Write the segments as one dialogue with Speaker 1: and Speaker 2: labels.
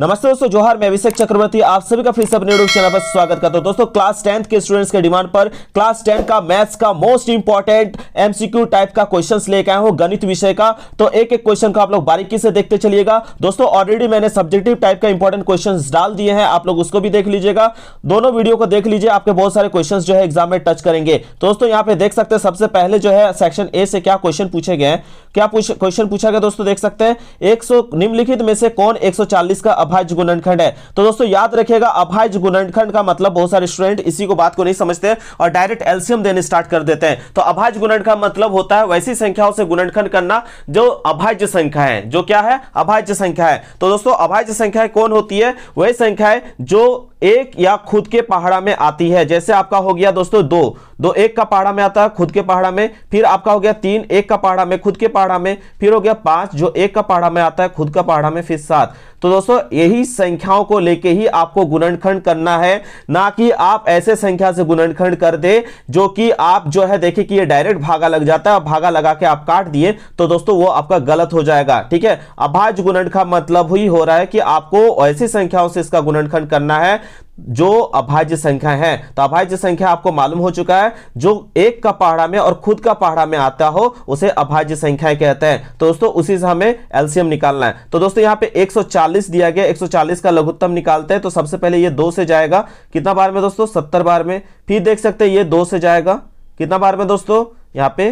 Speaker 1: नमस्ते दोस्तों जोहार मैं अभिषेक चक्रवर्ती आप सभी का फिर से अपने यूट्यूब चैनल पर स्वागत करता हूं दोस्तों क्लास टेंथ के स्टूडेंट्स के डिमांड पर क्लास टेंथ का मैथ्स का मोस्ट इंपॉर्टेंट एमसीक्यू टाइप का क्वेश्चन लेके आए हूं गणित विषय का तो एक एक क्वेश्चन को आप लोग बारीकी से देखते चलिएगा दोस्तों ऑलरेडी मैंने सब्जेक्टिव टाइप का इंपॉर्टेंट क्वेश्चन डाल दिए हैं आप लोग उसको भी देख लीजिएगा दोनों वीडियो को देख लीजिए आपके बहुत सारे क्वेश्चन जो है एग्जाम में टच करेंगे दोस्तों यहाँ पे देख सकते हैं सबसे पहले जो है सेक्शन ए से क्या क्वेश्चन पूछे गए क्या क्वेश्चन पूछा गया दोस्तों देख सकते हैं एक निम्नलिखित में से कौन एक का अभाज्य गुणनखंड है तो दोस्तों याद रखिएगा अभाज्य गुणनखंड का मतलब बहुत सारे स्टूडेंट इसी को बात को नहीं समझते और डायरेक्ट एल्सियम देने स्टार्ट कर देते हैं तो अभाज्य गुणनखंड का मतलब होता है वैसी संख्याओं से गुणनखंड करना जो अभाज्य संख्या है जो क्या है अभाज्य संख्या है तो दोस्तों अभाज्य संख्या कौन होती है वही संख्या जो एक या खुद के पहाड़ा में आती है जैसे आपका हो गया दोस्तों दो दो एक का पहाड़ा में आता है खुद के पहाड़ा में फिर आपका हो गया तीन एक का पहाड़ा में खुद के पहाड़ा में फिर हो गया पांच जो एक का पहाड़ा में आता है खुद का पहाड़ा में फिर सात तो दोस्तों यही संख्याओं को लेके ही आपको गुणनखंड करना है ना कि आप ऐसे संख्या से गुणनखंड कर दे जो कि आप जो है देखिए कि ये डायरेक्ट भागा लग जाता है भागा लगा के आप काट दिए तो दोस्तों वो आपका गलत हो जाएगा ठीक है अभाज्य गुणन का मतलब ही हो रहा है कि आपको ऐसी संख्याओं से इसका गुणनखंड करना है जो अभाज्य संख्या है तो अभाज्य संख्या आपको मालूम हो चुका है जो एक का पहाड़ा में और खुद का पहाड़ा में आता हो उसे अभाज्य संख्या कहते हैं तो दोस्तों उसी से हमें एलसीएम निकालना है तो दोस्तों यहां पे 140 दिया गया 140 का लघुत्तम निकालते हैं तो सबसे पहले ये दो से जाएगा कितना बार में दोस्तों सत्तर बार में फिर देख सकते हैं ये दो से जाएगा कितना बार में दोस्तों यहाँ पे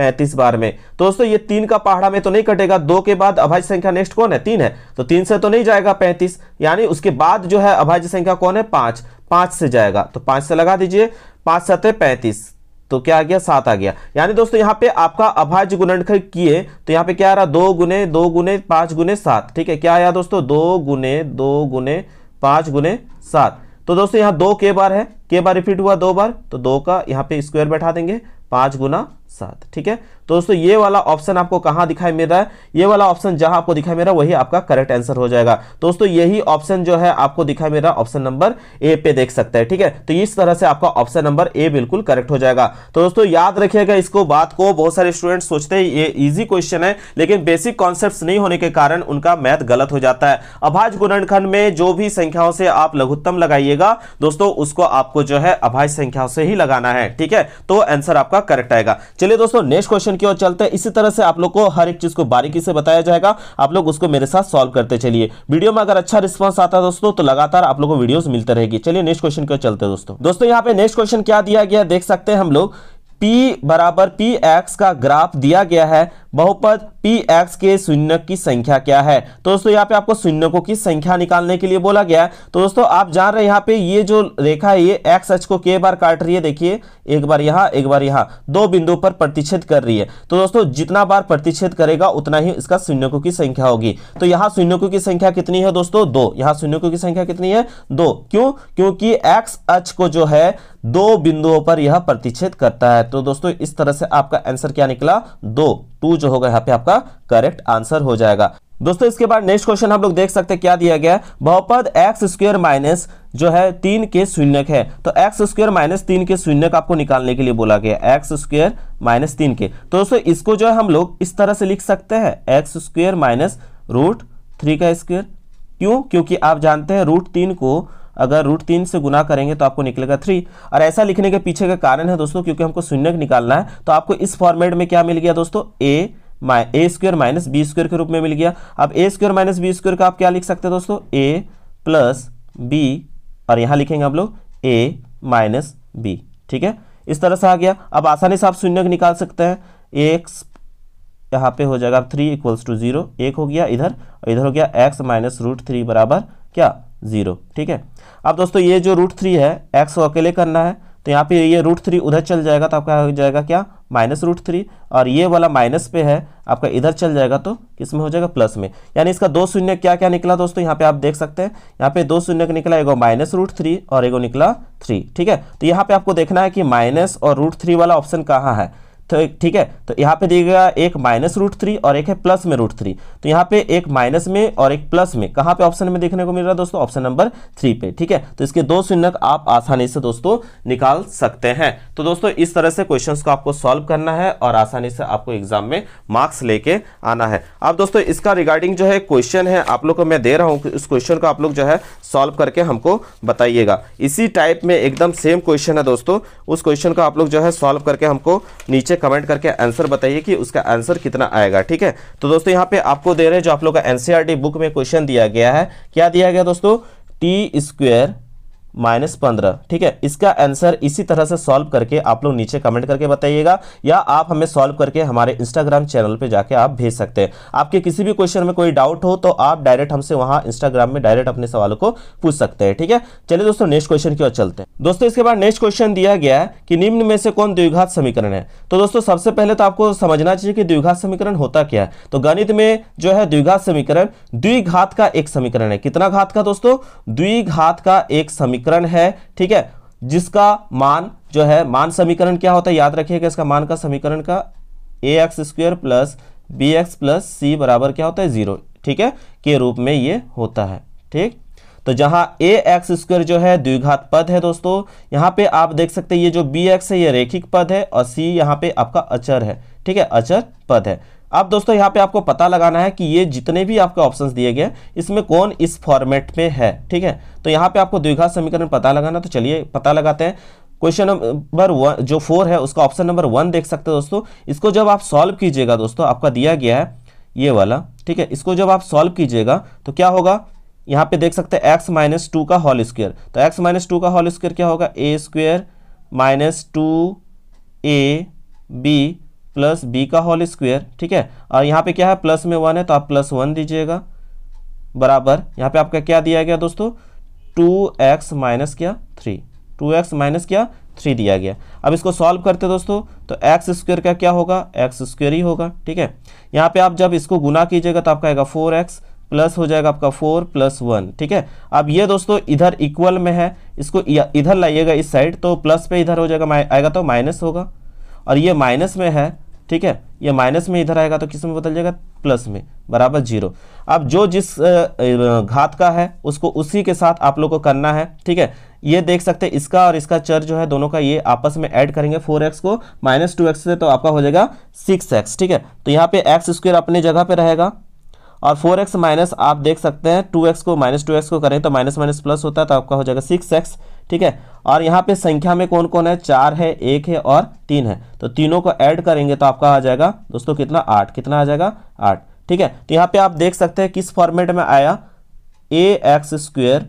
Speaker 1: पैंतीस बार में दोस्तों ये तीन का पहाड़ा में तो नहीं कटेगा दो के बाद अभाज्य संख्या नेक्स्ट कौन है तीन है तो तीन से तो नहीं जाएगा पैंतीस यानी उसके बाद जो है अभाज्य संख्या कौन है पांच पांच से जाएगा तो पांच से लगा दीजिए पांच सत्य पैंतीस तो क्या आ गया सात आ गया यानी दोस्तों यहाँ पे आपका अभाज्य गुणनखंड किए तो यहाँ पे क्या आ रहा दो गुने दो गुने पांच गुने सात ठीक है क्या आया दोस्तों दो गुने दो गुने पांच गुने सात तो दोस्तों यहाँ दो के बार है के बार रिपीट हुआ दो बार तो दो का यहाँ पे स्क्वायर बैठा देंगे पांच गुना सात ठीक है तो दोस्तों ये वाला ऑप्शन आपको कहां दिखाई मिल रहा है ये वाला ऑप्शन जहां आपको दिखाई मिल रहा है वही आपका करेक्ट आंसर हो जाएगा दोस्तों यही ऑप्शन जो है आपको दिखाई मिल रहा ऑप्शन नंबर ए पे देख सकते हैं ठीक है तो इस तरह से आपका ऑप्शन नंबर ए बिल्कुल करेक्ट हो जाएगा तो दोस्तों याद रखिएगा इसको बात को बहुत सारे स्टूडेंट सोचते हैं ये इजी क्वेश्चन है लेकिन बेसिक कॉन्सेप्ट नहीं होने के कारण उनका मैथ गलत हो जाता है अभाज गुणनखंड में जो भी संख्याओं से आप लघुत्तम लगाइएगा दोस्तों उसको आपको जो है अभाज संख्याओं से ही लगाना है ठीक है तो आंसर आपका आपका करेक्ट आएगा चलिए दोस्तों नेक्स्ट क्वेश्चन की ओर चलते हैं इसी तरह से आप लोग को हर एक चीज को बारीकी से बताया जाएगा आप लोग उसको मेरे साथ सॉल्व करते चलिए वीडियो में अगर अच्छा रिस्पॉन्स आता है दोस्तों तो लगातार आप लोग को वीडियो मिलते रहेगी चलिए नेक्स्ट क्वेश्चन की ओर चलते हैं दोस्तों दोस्तों यहाँ पे नेक्स्ट क्वेश्चन क्या दिया गया देख सकते हैं हम लोग पी बराबर पी एक्स का ग्राफ दिया गया है बहुपद पी एक्स के शून्य की संख्या क्या है तो दोस्तों यहाँ पे आपको शून्यकों की संख्या निकालने के लिए बोला गया है तो दोस्तों आप जान रहे हैं यहाँ पे ये जो रेखा है ये एक्स एच को के बार काट रही है देखिए एक बार यहाँ एक बार यहाँ दो बिंदु पर प्रतिच्छेद कर रही है तो दोस्तों जितना बार प्रतिच्छेद करेगा उतना ही इसका शून्यकों की संख्या होगी तो यहाँ शून्यकों की संख्या कितनी है दोस्तों दो यहाँ शून्यकों की संख्या कितनी है दो क्यों क्योंकि एक्स एच को जो है दो बिंदुओं पर यह प्रतिच्छेद करता है तो दोस्तों इस तरह से आपका आंसर क्या निकला दो टू जो होगा यहाँ पे आपका करेक्ट आंसर हो जाएगा दोस्तों इसके बाद नेक्स्ट क्वेश्चन हम लोग देख सकते हैं क्या दिया गया है बहुपद एक्स स्क्वेयर माइनस जो है तीन के शून्यक है तो एक्स स्क्वेयर माइनस तीन के शून्यक आपको निकालने के लिए बोला गया एक्स स्क्वेयर माइनस तीन के तो दोस्तों इसको जो है हम लोग इस तरह से लिख सकते हैं X square minus root three का स्क्वेयर क्यों क्योंकि आप जानते हैं रूट तीन को अगर रूट तीन से गुना करेंगे तो आपको निकलेगा थ्री और ऐसा लिखने के पीछे का कारण है दोस्तों क्योंकि हमको शून्य निकालना है तो आपको इस फॉर्मेट में क्या मिल गया दोस्तों ए माइ A square minus B square के रूप में मिल गया अब A square minus B square का आप क्या लिख सकते हैं दोस्तों ए प्लस बी और यहाँ लिखेंगे हम लोग ए माइनस बी ठीक है इस तरह से आ गया अब आसानी से आप शून्य निकाल सकते हैं एक्स यहाँ पे हो जाएगा थ्री इक्वल्स टू जीरो एक हो गया इधर इधर हो गया एक्स माइनस रूट थ्री बराबर क्या ज़ीरो ठीक है अब दोस्तों ये जो रूट थ्री है एक्स को अकेले करना है तो यहाँ पे ये रूट थ्री उधर चल जाएगा तो आपका हो जाएगा क्या माइनस रूट थ्री और ये वाला माइनस पे है आपका इधर चल जाएगा तो में हो जाएगा प्लस में यानी इसका दो शून्य क्या क्या निकला दोस्तों यहाँ पे आप देख सकते हैं यहाँ पे दो शून्य का निकला एगो माइनस रूट थ्री और एगो निकला थ्री ठीक है तो यहाँ पे आपको देखना है कि माइनस और रूट थ्री वाला ऑप्शन कहाँ है तो ठीक है तो यहाँ पे दिएगा एक माइनस रूट थ्री और एक है प्लस में रूट थ्री तो यहाँ पे एक माइनस में और एक प्लस में कहाँ पे ऑप्शन में देखने को मिल रहा है दोस्तों ऑप्शन नंबर थ्री पे ठीक है तो इसके दो शून्यक आप आसानी से दोस्तों निकाल सकते हैं तो दोस्तों इस तरह से क्वेश्चन को आपको सॉल्व करना है और आसानी से आपको एग्जाम में मार्क्स लेके आना है अब दोस्तों इसका रिगार्डिंग जो है क्वेश्चन है आप लोग को मैं दे रहा हूँ उस क्वेश्चन को आप लोग जो है सॉल्व करके हमको बताइएगा इसी टाइप में एकदम सेम क्वेश्चन है दोस्तों उस क्वेश्चन को आप लोग जो है सॉल्व करके हमको नीचे कमेंट करके आंसर बताइए कि उसका आंसर कितना आएगा ठीक है तो दोस्तों यहाँ पे आपको दे रहे हैं जो आप लोग का एनसीआरटी बुक e में क्वेश्चन दिया गया है क्या दिया गया दोस्तों टी स्क्वेयर माइनस पंद्रह ठीक है इसका आंसर इसी तरह से सॉल्व करके आप लोग नीचे कमेंट करके बताइएगा या आप हमें सॉल्व करके हमारे इंस्टाग्राम चैनल पे जाके आप भेज सकते हैं आपके किसी भी क्वेश्चन में कोई डाउट हो तो आप डायरेक्ट हमसे वहां इंस्टाग्राम में डायरेक्ट अपने सवालों को पूछ सकते हैं ठीक है चलिए दोस्तों नेक्स्ट क्वेश्चन की ओर चलते हैं दोस्तों इसके बाद नेक्स्ट क्वेश्चन दिया गया है कि निम्न में से कौन द्विघात समीकरण है तो दोस्तों सबसे पहले तो आपको समझना चाहिए कि द्विघात समीकरण होता क्या है तो गणित में जो है द्विघात समीकरण द्विघात का एक समीकरण है कितना घात का दोस्तों द्विघात का एक समीकरण समीकरण है ठीक है जिसका मान जो है मान समीकरण क्या होता है याद रखिएगा इसका मान का समीकरण का A X square plus B X plus C बराबर क्या होता है जीरो ठीक है के रूप में ये होता है ठीक तो जहां ए एक्स स्क्वेयर जो है द्विघात पद है दोस्तों यहां पे आप देख सकते हैं ये जो बी एक्स है ये रेखिक पद है और सी यहाँ पे आपका अचर है ठीक है अचर पद है अब दोस्तों यहाँ पे आपको पता लगाना है कि ये जितने भी आपके ऑप्शंस दिए गए इसमें कौन इस फॉर्मेट में है ठीक है तो यहाँ पे आपको द्विघात समीकरण पता लगाना तो चलिए पता लगाते हैं क्वेश्चन नंबर वन जो फोर है उसका ऑप्शन नंबर वन देख सकते हो दोस्तों इसको जब आप सॉल्व कीजिएगा दोस्तों आपका दिया गया है ये वाला ठीक है इसको जब आप सॉल्व कीजिएगा तो क्या होगा यहाँ पे देख सकते हैं एक्स माइनस टू का होल स्क्वेयर तो एक्स माइनस टू का होल स्क्वेयर क्या होगा A square minus two A B plus B का होल स्क्वेयर ठीक है और यहाँ पे क्या है प्लस में वन है तो आप प्लस वन दीजिएगा बराबर यहाँ पे आपका क्या दिया गया दोस्तों टू एक्स माइनस क्या थ्री टू एक्स माइनस क्या थ्री दिया गया अब इसको सॉल्व करते दोस्तों तो एक्स स्क्वेयर का क्या होगा एक्स स्क्वेयर ही होगा ठीक है यहाँ पे आप जब इसको गुना कीजिएगा तो आपका आएगा फोर एक्स प्लस हो जाएगा आपका फोर प्लस वन ठीक है अब ये दोस्तों इधर इक्वल में है इसको इधर लाइएगा इस साइड तो प्लस पे इधर हो जाएगा आएगा तो माइनस होगा और ये माइनस में है ठीक है ये माइनस में इधर आएगा तो किस में बदल जाएगा प्लस में बराबर जीरो अब जो जिस घात का है उसको उसी के साथ आप लोग को करना है ठीक है ये देख सकते हैं इसका और इसका चर जो है दोनों का ये आपस में ऐड करेंगे फोर एक्स को माइनस टू एक्स से तो आपका हो जाएगा सिक्स एक्स ठीक है तो यहाँ पे एक्स स्क्वेयर अपनी जगह पे रहेगा और फोर एक्स माइनस आप देख सकते हैं टू एक्स को माइनस टू एक्स को करें तो माइनस माइनस प्लस होता है तो आपका हो जाएगा सिक्स एक्स ठीक है और यहाँ पे संख्या में कौन कौन है चार है एक है और तीन है तो तीनों को ऐड करेंगे तो आपका आ जाएगा दोस्तों कितना आठ कितना आ जाएगा आठ ठीक है तो यहाँ पे आप देख सकते हैं किस फॉर्मेट में आया ए एक्स स्क्वेयर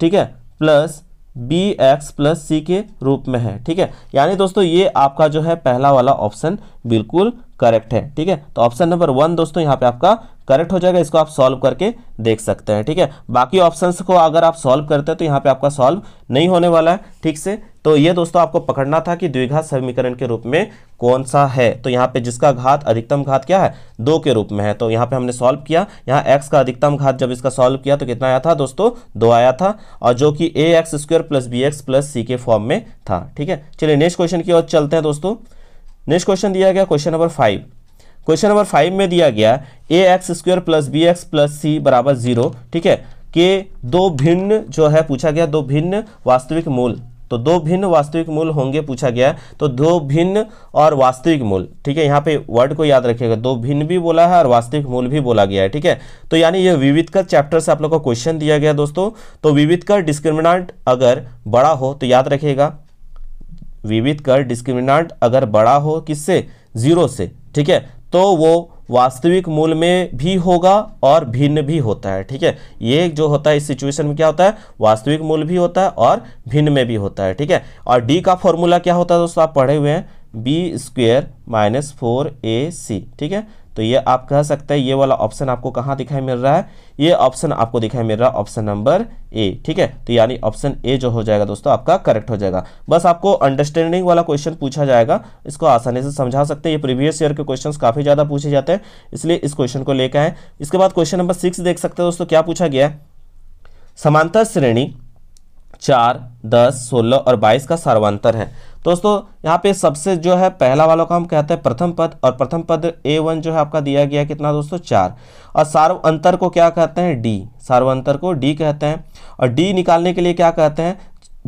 Speaker 1: ठीक है plus B X plus C के रूप में है ठीक है यानी दोस्तों ये आपका जो है पहला वाला ऑप्शन बिल्कुल करेक्ट है ठीक है तो ऑप्शन नंबर वन दोस्तों यहाँ पे आपका करेक्ट हो जाएगा इसको आप सॉल्व करके देख सकते हैं ठीक है बाकी ऑप्शंस को अगर आप सॉल्व करते हैं तो यहाँ पे आपका सॉल्व नहीं होने वाला है ठीक से तो ये दोस्तों आपको पकड़ना था कि द्विघात समीकरण के रूप में कौन सा है तो यहाँ पे जिसका घात अधिकतम घात क्या है दो के रूप में है तो यहाँ पे हमने सॉल्व किया यहाँ एक्स का अधिकतम घात जब इसका सॉल्व किया तो कितना आया था दोस्तों दो आया था और जो कि A X square plus B X plus C के फॉर्म में था ठीक है चलिए नेक्स्ट क्वेश्चन की ओर चलते हैं दोस्तों नेक्स्ट क्वेश्चन दिया गया question number five question number five में दिया गया A X square plus B X plus C बराबर जीरो ठीक है के दो भिन्न जो है पूछा गया दो भिन्न वास्तविक मूल तो दो भिन्न वास्तविक मूल होंगे पूछा गया तो दो भिन्न और वास्तविक मूल ठीक है यहाँ पे वर्ड को याद रखिएगा दो भिन्न भी बोला है और वास्तविक मूल भी बोला गया है ठीक है तो यानी यह विविधकर चैप्टर से आप लोग को क्वेश्चन दिया गया दोस्तों तो विविध कर डिस्क्रिमिनाट अगर बड़ा हो तो याद रखिएगा कर डिस्क्रिमिनाट अगर बड़ा हो किससे जीरो से ठीक है तो वो वास्तविक मूल में भी होगा और भिन्न भी होता है ठीक है ये जो होता है इस सिचुएशन में क्या होता है वास्तविक मूल भी होता है और भिन्न में भी होता है ठीक है और डी का फॉर्मूला क्या होता है दोस्तों आप पढ़े हुए हैं B square minus four A C ठीक है तो ये आप कह सकते हैं ये वाला ऑप्शन आपको कहाँ दिखाई मिल रहा है ये ऑप्शन आपको दिखाई मिल रहा है ऑप्शन नंबर ए ठीक है तो यानी ऑप्शन ए जो हो जाएगा दोस्तों आपका करेक्ट हो जाएगा बस आपको अंडरस्टैंडिंग वाला क्वेश्चन पूछा जाएगा इसको आसानी से समझा सकते हैं ये प्रीवियस ईयर के क्वेश्चन काफ़ी ज़्यादा पूछे जाते हैं इसलिए इस क्वेश्चन को लेकर आए इसके बाद क्वेश्चन नंबर सिक्स देख सकते हैं दोस्तों क्या पूछा गया है समांतर श्रेणी चार दस सोलह और बाईस का सर्वांतर है दोस्तों यहाँ पे सबसे जो है पहला वालों का हम कहते हैं प्रथम पद और प्रथम पद ए वन जो है आपका दिया गया कितना दोस्तों चार और सार्व अंतर को क्या कहते हैं डी सार्व अंतर को डी कहते हैं और डी निकालने के लिए क्या कहते हैं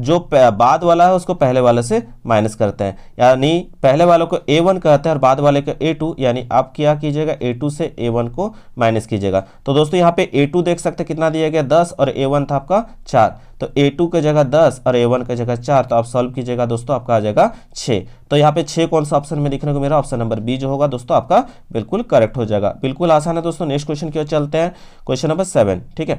Speaker 1: जो बाद वाला है उसको पहले वाले से माइनस करते हैं यानी पहले वालों को ए वन कहते हैं और बाद वाले को ए टू यानी आप क्या कीजिएगा ए टू से ए वन को माइनस कीजिएगा तो दोस्तों यहाँ पे ए टू देख सकते हैं कितना दिया गया दस और ए वन था आपका चार तो ए टू के जगह दस और ए वन के जगह चार तो आप सॉल्व कीजिएगा दोस्तों आपका आ जाएगा छः तो यहाँ पे छः कौन सा ऑप्शन में लिखने को मेरा ऑप्शन नंबर बी जो होगा दोस्तों आपका बिल्कुल करेक्ट हो जाएगा बिल्कुल आसान है दोस्तों नेक्स्ट क्वेश्चन की ओर चलते हैं क्वेश्चन नंबर सेवन ठीक है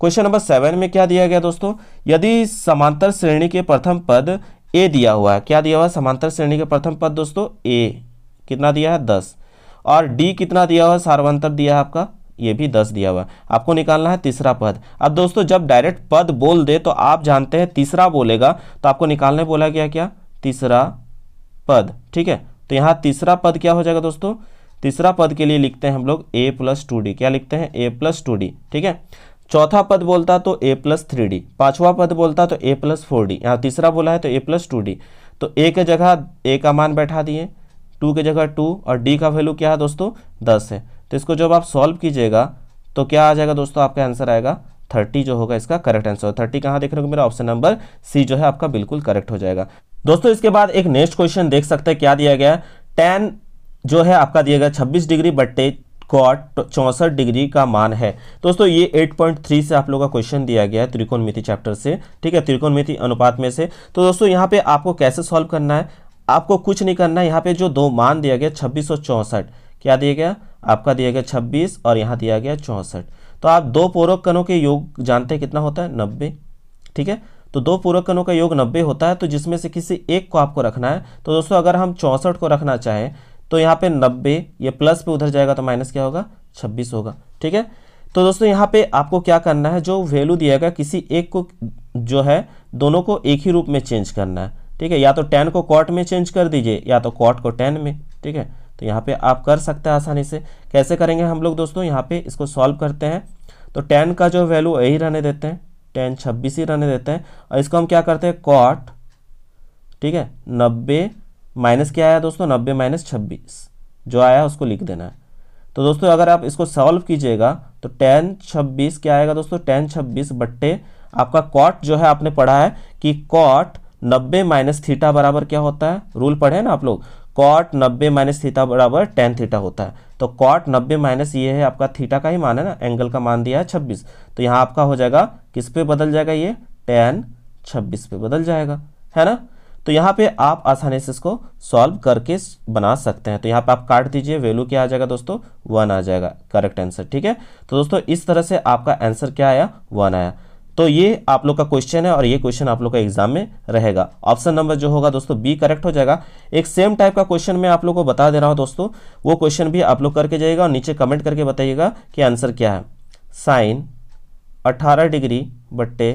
Speaker 1: क्वेश्चन नंबर सेवन में क्या दिया गया दोस्तों यदि समांतर श्रेणी के प्रथम पद ए दिया हुआ है क्या दिया हुआ समांतर श्रेणी के प्रथम पद दोस्तों ए कितना दिया है दस और डी कितना दिया हुआ है सार्वंतर दिया है आपका ये भी दस दिया हुआ आपको निकालना है तीसरा पद अब दोस्तों जब डायरेक्ट पद बोल दे तो आप जानते हैं तीसरा बोलेगा तो आपको निकालने बोला गया क्या तीसरा पद ठीक है तो यहाँ तीसरा पद क्या हो जाएगा दोस्तों तीसरा पद के लिए लिखते हैं हम लोग ए प्लस टू डी क्या लिखते हैं ए प्लस टू डी ठीक है चौथा पद बोलता तो ए प्लस थ्री डी पाँचवा पद बोलता तो ए प्लस फोर डी यहाँ तीसरा बोला है तो ए प्लस टू डी तो ए के जगह ए का मान बैठा दिए टू के जगह टू और डी का वैल्यू क्या है दोस्तों दस है तो इसको जब आप सॉल्व कीजिएगा तो क्या आ जाएगा दोस्तों आपका आंसर आएगा थर्टी जो होगा इसका करेक्ट आंसर थर्टी कहाँ रहे हो मेरा ऑप्शन नंबर सी जो है आपका बिल्कुल करेक्ट हो जाएगा दोस्तों इसके बाद एक नेक्स्ट क्वेश्चन देख सकते हैं क्या दिया गया टेन जो है आपका दिया गया छब्बीस डिग्री बट्टे कॉट चौंसठ डिग्री का मान है दोस्तों ये 8.3 से आप लोगों का क्वेश्चन दिया गया है त्रिकोणमिति चैप्टर से ठीक है त्रिकोणमिति अनुपात में से तो दोस्तों यहाँ पे आपको कैसे सॉल्व करना है आपको कुछ नहीं करना है यहाँ पे जो दो मान दिया गया छब्बीस क्या दिया गया आपका दिया गया छब्बीस और यहाँ दिया गया चौंसठ तो आप दो पूर्वक कणों के योग जानते हैं कितना होता है नब्बे ठीक है तो दो पूर्वक कणों का योग नब्बे होता है तो जिसमें से किसी एक को आपको रखना है तो दोस्तों अगर हम चौंसठ को रखना चाहें तो यहाँ पे नब्बे ये प्लस पे उधर जाएगा तो माइनस क्या होगा छब्बीस होगा ठीक है तो दोस्तों यहाँ पे आपको क्या करना है जो वैल्यू दिया गया किसी एक को जो है दोनों को एक ही रूप में चेंज करना है ठीक है या तो टेन को कॉट में चेंज कर दीजिए या तो कॉट को टेन में ठीक है तो यहाँ पे आप कर सकते हैं आसानी से कैसे करेंगे हम लोग दोस्तों यहाँ पे इसको सॉल्व करते हैं तो टेन का जो वैल्यू यही रहने देते हैं टेन छब्बीस ही रहने देते हैं और इसको हम क्या करते हैं कॉट ठीक है नब्बे माइनस क्या आया दोस्तों नब्बे माइनस छब्बीस जो आया उसको लिख देना है तो दोस्तों अगर आप इसको सॉल्व कीजिएगा तो टेन छब्बीस क्या आएगा दोस्तों टेन छब्बीस बट्टे आपका कॉट जो है आपने पढ़ा है कि कॉट नब्बे माइनस थीटा बराबर क्या होता है रूल पढ़े ना आप लोग कॉट नब्बे माइनस थीटा बराबर टेन थीटा होता है तो कॉट नब्बे माइनस ये है आपका थीटा का ही मान है ना एंगल का मान दिया है छब्बीस तो यहाँ आपका हो जाएगा किस पे बदल जाएगा ये टेन छब्बीस पे बदल जाएगा है ना तो यहाँ पे आप आसानी से इसको सॉल्व करके बना सकते हैं तो यहाँ पे आप काट दीजिए वैल्यू क्या आ जाएगा दोस्तों वन आ जाएगा करेक्ट आंसर ठीक है तो दोस्तों इस तरह से आपका आंसर क्या आया वन आया तो ये आप लोग का क्वेश्चन है और ये क्वेश्चन आप लोग का एग्जाम में रहेगा ऑप्शन नंबर जो होगा दोस्तों बी करेक्ट हो जाएगा एक सेम टाइप का क्वेश्चन मैं आप लोग को बता दे रहा हूँ दोस्तों वो क्वेश्चन भी आप लोग करके जाइएगा और नीचे कमेंट करके बताइएगा कि आंसर क्या है साइन अट्ठारह डिग्री बट्टे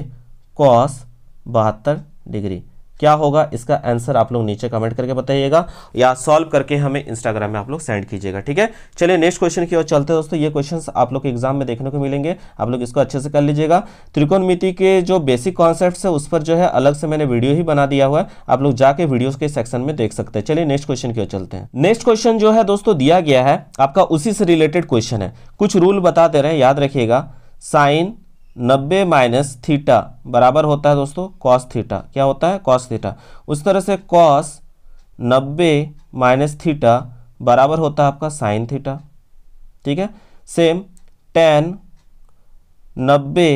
Speaker 1: कॉस बहत्तर डिग्री क्या होगा इसका आंसर आप लोग नीचे कमेंट करके बताइएगा या सॉल्व करके हमें इंस्टाग्राम में आप लोग सेंड कीजिएगा ठीक है चलिए नेक्स्ट क्वेश्चन की ओर चलते हैं दोस्तों ये क्वेश्चन आप लोग एग्जाम में देखने को मिलेंगे आप लोग इसको अच्छे से कर लीजिएगा त्रिकोण के जो बेसिक कॉन्सेप्ट है उस पर जो है अलग से मैंने वीडियो ही बना दिया हुआ है आप लोग जाके वीडियो के सेक्शन में देख सकते हैं चलिए नेक्स्ट क्वेश्चन की ओर चलते हैं नेक्स्ट क्वेश्चन जो है दोस्तों दिया गया है आपका उसी से रिलेटेड क्वेश्चन है कुछ रूल बताते रहे याद रखिएगा साइन नब्बे माइनस थीटा बराबर होता है दोस्तों कॉस थीटा क्या होता है कॉस थीटा उस तरह से कॉस नब्बे माइनस थीटा बराबर होता है आपका साइन थीटा ठीक है सेम टेन नब्बे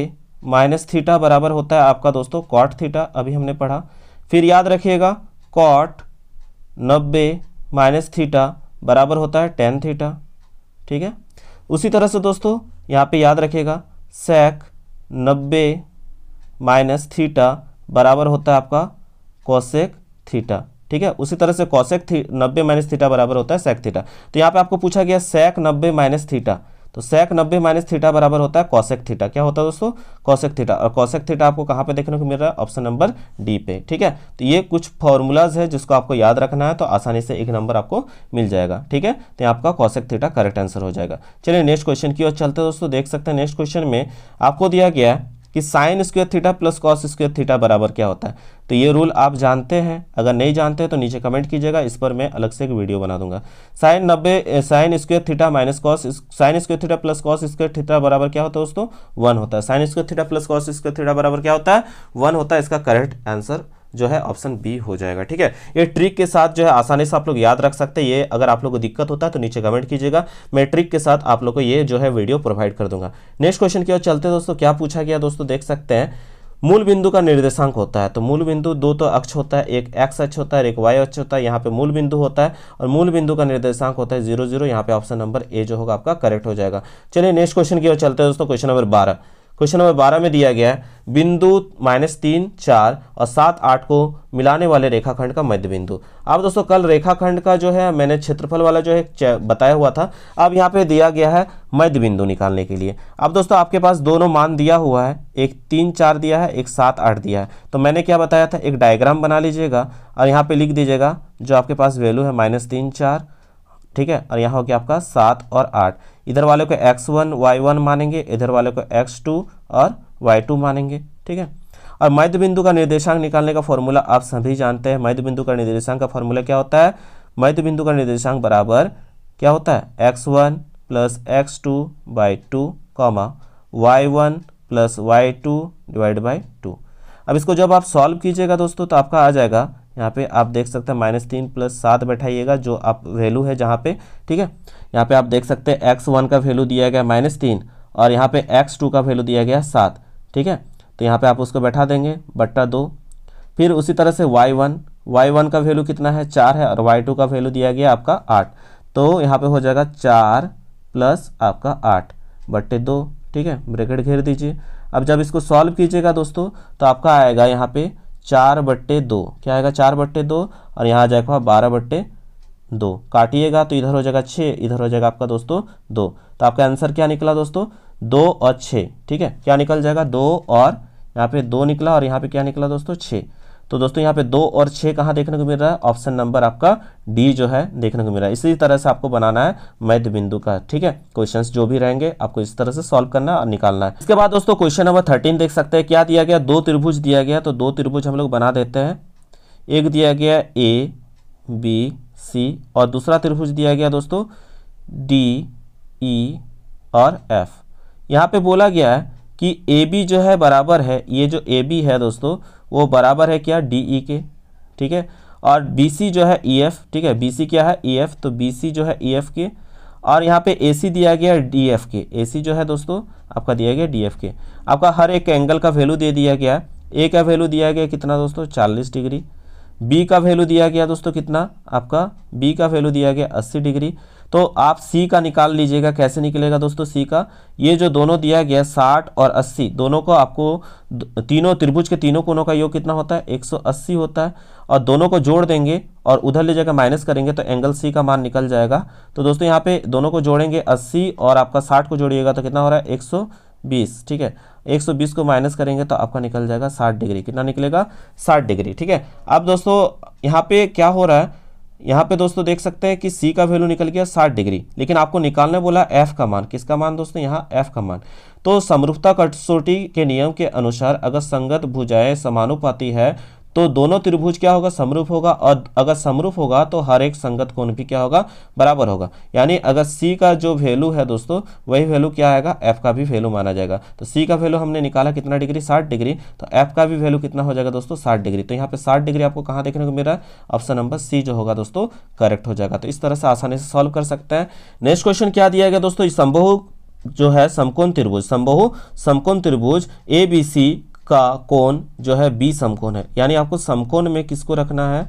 Speaker 1: माइनस थीटा बराबर होता है आपका दोस्तों कॉट थीटा अभी हमने पढ़ा फिर याद रखिएगा कॉट नब्बे माइनस थीटा बराबर होता है टेन थीटा ठीक है उसी तरह से दोस्तों यहाँ पे याद रखिएगा सेक नब्बे माइनस थीटा बराबर होता है आपका कौशेक थीटा ठीक है उसी तरह से कौशेक थी नब्बे माइनस थीटा बराबर होता है सेक थीटा तो यहाँ पे आपको पूछा गया सेक नब्बे माइनस थीटा तो सेक नब्बे माइनस थीटा बराबर होता है कॉसेक थीटा क्या होता है दोस्तों कौशेक थीटा और कॉसेक थीटा आपको कहाँ पे देखने को मिल रहा है ऑप्शन नंबर डी पे ठीक है तो ये कुछ फॉर्मूलाज है जिसको आपको याद रखना है तो आसानी से एक नंबर आपको मिल जाएगा ठीक है तो आपका कॉसेक थीटा करेक्ट आंसर हो जाएगा चलिए नेक्स्ट क्वेश्चन की ओर चलते हैं दोस्तों देख सकते हैं नेक्स्ट क्वेश्चन में आपको दिया गया है कि sine square theta plus cos square theta बराबर क्या होता है तो ये रूल आप जानते हैं अगर नहीं जानते हैं तो नीचे कमेंट कीजिएगा इस पर मैं अलग से एक वीडियो बना दूंगा साइन नब्बे sine square theta minus cos sine square theta plus cos square theta बराबर क्या होता है दोस्तों वन होता है sine square theta plus cos square theta बराबर क्या होता है वन होता है इसका करेक्ट आंसर जो है ऑप्शन बी हो जाएगा ठीक है ये ट्रिक के साथ जो है आसानी से आप लोग याद रख सकते हैं ये अगर आप लोग को दिक्कत होता है तो नीचे कमेंट कीजिएगा मैं ट्रिक के साथ आप लोग को ये जो है वीडियो प्रोवाइड कर दूंगा नेक्स्ट क्वेश्चन की ओर चलते दोस्तों क्या पूछा गया दोस्तों देख सकते हैं मूल बिंदु का निर्देशांक होता है तो मूल बिंदु दो तो अक्ष होता है एक एक्स अक्ष होता है एक वाई अक्ष होता है यहाँ पे मूल बिंदु होता है और मूल बिंदु का निर्देशांक होता है जीरो जीरो यहाँ पे ऑप्शन नंबर ए जो होगा आपका करेक्ट हो जाएगा चलिए नेक्स्ट क्वेश्चन की ओर चलते हैं दोस्तों क्वेश्चन नंबर बारह क्वेश्चन नंबर बारह में दिया गया है बिंदु माइनस तीन चार और सात आठ को मिलाने वाले रेखाखंड का मध्य बिंदु अब दोस्तों कल रेखाखंड का जो है मैंने क्षेत्रफल वाला जो है बताया हुआ था अब यहाँ पे दिया गया है मध्य बिंदु निकालने के लिए अब दोस्तों आपके पास दोनों मान दिया हुआ है एक तीन चार दिया है एक सात आठ दिया है तो मैंने क्या बताया था एक डायग्राम बना लीजिएगा और यहाँ पर लिख दीजिएगा जो आपके पास वैल्यू है माइनस तीन चार ठीक है और यहाँ हो गया आपका सात और आठ इधर वाले को एक्स वन वाई वन मानेंगे इधर वाले को एक्स टू और वाई टू मानेंगे ठीक है और मध्य बिंदु का निर्देशांक निकालने का फॉर्मूला आप सभी जानते हैं मध्य बिंदु का निर्देशांक का फॉर्मूला क्या होता है मध्य बिंदु का निर्देशांक बराबर क्या होता है x one plus x two by two comma y one plus y two divide by two अब इसको जब आप सॉल्व कीजिएगा दोस्तों तो आपका आ जाएगा यहाँ पे आप देख सकते हैं माइनस तीन प्लस सात बैठाइएगा जो आप वैल्यू है जहाँ पे ठीक है यहाँ पे आप देख सकते हैं एक्स वन का वैल्यू दिया गया माइनस तीन और यहाँ पे एक्स टू का वैल्यू दिया गया सात ठीक है तो यहाँ पे आप उसको बैठा देंगे बट्टा दो फिर उसी तरह से वाई वन वाई वन का वैल्यू कितना है चार है और वाई टू का वैल्यू दिया गया आपका आठ तो यहाँ पर हो जाएगा चार प्लस आपका आठ बट्टे दो ठीक है ब्रैकेट घेर दीजिए अब जब इसको सॉल्व कीजिएगा दोस्तों तो आपका आएगा यहाँ पर चार बट्टे दो क्या आएगा चार बट्टे दो और यहाँ आ जाएगा बारह बट्टे दो काटिएगा तो इधर हो जाएगा छः इधर हो जाएगा आपका दोस्तों दो तो आपका आंसर क्या निकला दोस्तों दो और छः ठीक है क्या निकल जाएगा दो और यहाँ पे दो निकला और यहाँ पे क्या निकला दोस्तों छः तो दोस्तों यहाँ पे दो और छः कहाँ देखने को मिल रहा है ऑप्शन नंबर आपका डी जो है देखने को मिल रहा है इसी तरह से आपको बनाना है मध्य बिंदु का ठीक है क्वेश्चन जो भी रहेंगे आपको इस तरह से सॉल्व करना है और निकालना है इसके बाद दोस्तों क्वेश्चन नंबर थर्टीन देख सकते हैं क्या दिया गया दो त्रिभुज दिया गया तो दो त्रिभुज हम लोग बना देते हैं एक दिया गया ए बी सी और दूसरा त्रिभुज दिया गया दोस्तों डी ई e और एफ यहाँ पे बोला गया है कि ए बी जो है बराबर है ये जो ए बी है दोस्तों वो बराबर है क्या डी ई के ठीक है और बी सी जो है ई e एफ ठीक है बी सी क्या है ई e एफ तो बी सी जो है ई एफ के और यहाँ पे ए सी दिया गया है डी एफ के ए सी जो है दोस्तों आपका दिया गया डी एफ के आपका हर एक एंगल का वैल्यू दे दिया गया है ए का वैल्यू दिया गया कितना दोस्तों चालीस डिग्री बी का वैल्यू दिया गया दोस्तों कितना आपका बी का वैल्यू दिया गया अस्सी डिग्री तो आप सी का निकाल लीजिएगा कैसे निकलेगा दोस्तों सी का ये जो दोनों दिया गया साठ और अस्सी दोनों को आपको तीनों त्रिभुज के तीनों कोनों का योग कितना होता है एक सौ अस्सी होता है और दोनों को जोड़ देंगे और उधर ले जाकर माइनस करेंगे तो एंगल सी का मान निकल जाएगा तो दोस्तों यहाँ पे दोनों को जोड़ेंगे अस्सी और आपका साठ को जोड़िएगा तो कितना हो रहा है एक सौ बीस ठीक है 120 को माइनस करेंगे तो आपका निकल जाएगा 60 डिग्री कितना निकलेगा 60 डिग्री ठीक है अब दोस्तों यहाँ पे क्या हो रहा है यहाँ पे दोस्तों देख सकते हैं कि सी का वैल्यू निकल गया 60 डिग्री लेकिन आपको निकालने बोला एफ का मान किसका मान दोस्तों यहाँ एफ का मान तो समरूपता कटसोटी के नियम के अनुसार अगर संगत भुजाएं समानुपाती है तो दोनों त्रिभुज क्या होगा समरूप होगा और अगर समरूप होगा तो हर एक संगत कोण भी क्या होगा बराबर होगा यानी अगर सी का जो वैल्यू है दोस्तों वही वैल्यू क्या आएगा एफ का भी वैल्यू माना जाएगा तो सी का वैल्यू हमने निकाला कितना डिग्री साठ डिग्री तो एफ का भी वैल्यू कितना हो जाएगा दोस्तों साठ डिग्री तो यहाँ पे साठ डिग्री आपको कहाँ देखने को मिल रहा है ऑप्शन नंबर सी जो होगा दोस्तों करेक्ट हो जाएगा तो इस तरह से आसानी से सॉल्व कर सकते हैं नेक्स्ट क्वेश्चन क्या दिया गया दोस्तों संभव जो है समकोण त्रिभुज संभव समकोण त्रिभुज ए बी सी का कोण जो है बी समकोण है यानी आपको समकोण में किसको रखना है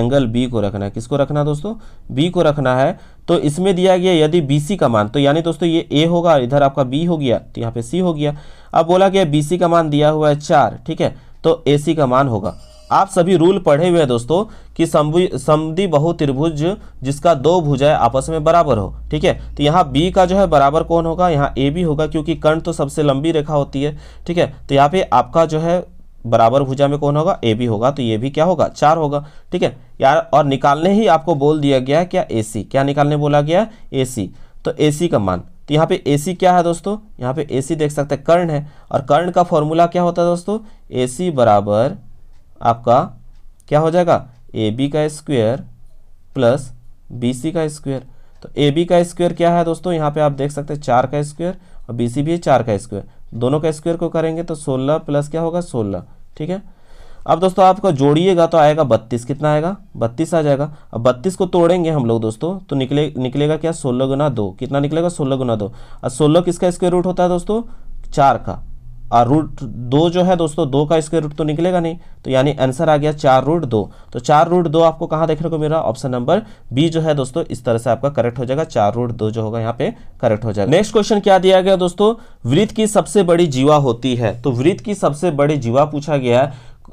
Speaker 1: एंगल बी को रखना है किसको रखना है दोस्तों बी को रखना है तो इसमें दिया गया यदि बी सी का मान तो यानी दोस्तों ये ए होगा इधर आपका बी हो गया तो यहाँ पे सी हो गया अब बोला गया बी सी का मान दिया हुआ है चार ठीक है तो ए सी का मान होगा आप सभी रूल पढ़े हुए हैं दोस्तों कि समी बहु त्रिभुज जिसका दो भुजाएं आपस में बराबर हो ठीक है तो यहाँ बी का जो है बराबर कौन होगा यहाँ ए भी होगा क्योंकि कर्ण तो सबसे लंबी रेखा होती है ठीक है तो यहाँ पे आपका जो है बराबर भुजा में कौन होगा ए भी होगा तो ये भी क्या होगा चार होगा ठीक है यार और निकालने ही आपको बोल दिया गया है क्या ए सी क्या निकालने बोला गया है ए सी तो ए सी का मान तो यहाँ पे ए सी क्या है दोस्तों यहाँ पे ए सी देख सकते हैं कर्ण है और कर्ण का फॉर्मूला क्या होता है दोस्तों ए सी बराबर आपका क्या हो जाएगा ए बी का स्क्वेयर प्लस बी सी का स्क्वेयर तो ए बी का स्क्वेयर क्या है दोस्तों यहाँ पे आप देख सकते हैं चार का स्क्वेयर और बी सी भी है चार का स्क्वेयर दोनों का स्क्वेयर को करेंगे तो सोलह प्लस क्या होगा सोलह ठीक है अब दोस्तों आपको जोड़िएगा तो आएगा बत्तीस कितना आएगा बत्तीस आ जाएगा अब बत्तीस को तोड़ेंगे हम लोग दोस्तों तो निकले निकलेगा क्या सोलह गुना दो कितना निकलेगा सोलह गुना दो और सोलह किसका स्क्वेयर रूट होता है दोस्तों चार का और रूट दो जो है दोस्तों दो का स्क्वेयर रूट तो निकलेगा नहीं तो यानी आंसर आ गया चार रूट दो तो चार रूट दो आपको कहाँ देखने को मिल रहा ऑप्शन नंबर बी जो है दोस्तों इस तरह से आपका करेक्ट हो जाएगा चार रूट दो जो होगा यहाँ पे करेक्ट हो जाएगा नेक्स्ट क्वेश्चन क्या दिया गया दोस्तों वृत्त की सबसे बड़ी जीवा होती है तो वृत्त की सबसे बड़ी जीवा पूछा गया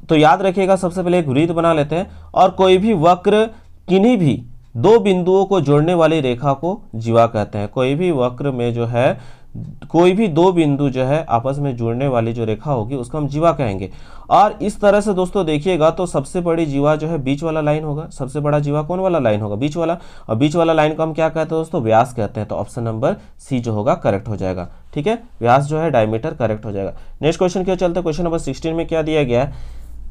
Speaker 1: तो याद रखिएगा सबसे पहले एक वृत्त बना लेते हैं और कोई भी वक्र किन्हीं भी दो बिंदुओं को जोड़ने वाली रेखा को जीवा कहते हैं कोई भी वक्र में जो है कोई भी दो बिंदु जो है आपस में जुड़ने वाली जो रेखा होगी उसको हम जीवा कहेंगे और इस तरह से दोस्तों देखिएगा तो सबसे बड़ी जीवा जो है बीच वाला लाइन होगा सबसे बड़ा जीवा कौन वाला लाइन होगा बीच वाला और बीच वाला लाइन को हम क्या कहते हैं दोस्तों व्यास कहते हैं तो ऑप्शन नंबर सी जो होगा करेक्ट हो जाएगा ठीक है व्यास जो है डायमीटर करेक्ट हो जाएगा नेक्स्ट क्वेश्चन क्या चलते हैं क्वेश्चन नंबर सिक्सटीन में क्या दिया गया है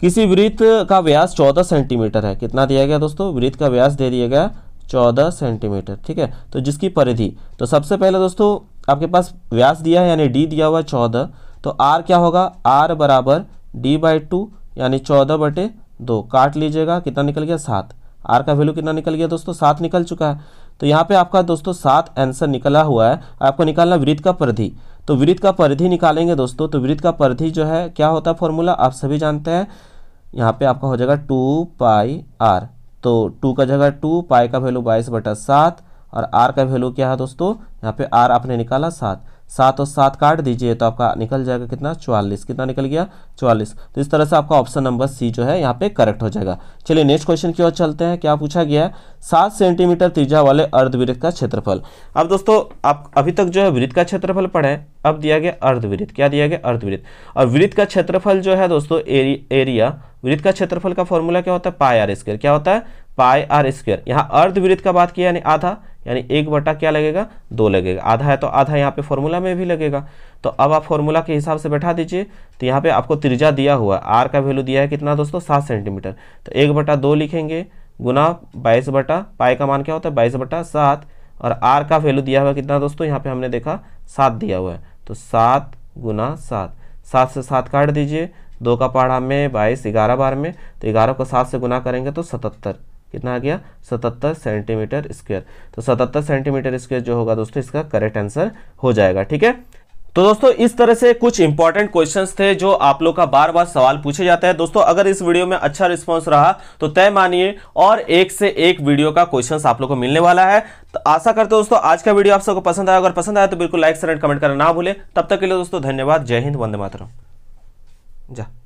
Speaker 1: किसी वृत्त का व्यास चौदह सेंटीमीटर है कितना दिया गया दोस्तों वृत्त का व्यास दे दिया गया चौदह सेंटीमीटर ठीक है तो जिसकी परिधि तो सबसे पहले दोस्तों आपके पास व्यास दिया है यानी डी दिया हुआ है चौदह तो आर क्या होगा आर बराबर डी बाई टू यानी चौदह बटे दो काट लीजिएगा कितना निकल गया सात आर का वैल्यू कितना निकल गया दोस्तों सात निकल चुका है तो यहाँ पे आपका दोस्तों सात आंसर निकला हुआ है आपको निकालना वृत्त का परिधि तो वृत्त का परिधि निकालेंगे दोस्तों तो वृत्त का परिधि जो है क्या होता है फॉर्मूला आप सभी जानते हैं यहाँ पे आपका हो जाएगा टू पाई आर तो टू का जगह टू पाई का वैल्यू बाईस बटा सात और आर का वैल्यू क्या है दोस्तों यहाँ पे आर आपने निकाला सात सात और सात काट दीजिए तो आपका निकल जाएगा कितना चवालीस कितना निकल गया चवालीस तो इस तरह से आपका ऑप्शन नंबर सी जो है यहाँ पे करेक्ट हो जाएगा चलिए नेक्स्ट क्वेश्चन की ओर चलते हैं क्या पूछा गया है सात सेंटीमीटर त्रिज्या वाले अर्धवृत्त का क्षेत्रफल अब दोस्तों आप अभी तक जो है वृत्त का क्षेत्रफल पढ़े अब दिया गया अर्धवृत्त क्या दिया गया अर्धवृत्त और वृत्त का क्षेत्रफल जो है दोस्तों एरिया वृत्त का क्षेत्रफल का फॉर्मूला क्या होता है पाई आर स्क्वेयर क्या होता है पाई आर स्क्र यहाँ अर्धवृत्त का बात किया यानी आधा यानी एक बटा क्या लगेगा दो लगेगा आधा है तो आधा यहाँ पे फॉर्मूला में भी लगेगा तो अब आप फॉर्मूला के हिसाब से बैठा दीजिए तो यहाँ पे आपको त्रिज्या दिया हुआ है आर का वैल्यू दिया है कितना दोस्तों सात सेंटीमीटर तो एक बटा दो लिखेंगे गुना बाईस बटा पाई का मान क्या होता है बाईस बटा सात और आर का वैल्यू दिया हुआ कितना दोस्तों यहाँ पे हमने देखा सात दिया हुआ है तो सात गुना सात सात से सात काट दीजिए दो का पहाड़ा में बाईस ग्यारह बार में तो ग्यारह को सात से गुना करेंगे तो सतहत्तर कितना आ गया सतहत्तर सेंटीमीटर स्क्वेयर तो सतहत्तर सेंटीमीटर स्क्वेयर जो होगा दोस्तों इसका करेक्ट आंसर हो जाएगा ठीक है तो दोस्तों इस तरह से कुछ इंपॉर्टेंट क्वेश्चंस थे जो आप लोग का बार बार सवाल पूछे जाते हैं दोस्तों अगर इस वीडियो में अच्छा रिस्पांस रहा तो तय मानिए और एक से एक वीडियो का क्वेश्चंस आप लोग को मिलने वाला है तो आशा करते हैं दोस्तों आज का वीडियो आप सबको पसंद आया अगर पसंद आया तो बिल्कुल लाइक सर एंड कमेंट करना ना भूलें तब तक के लिए दोस्तों धन्यवाद जय हिंद वंदे मातरम जा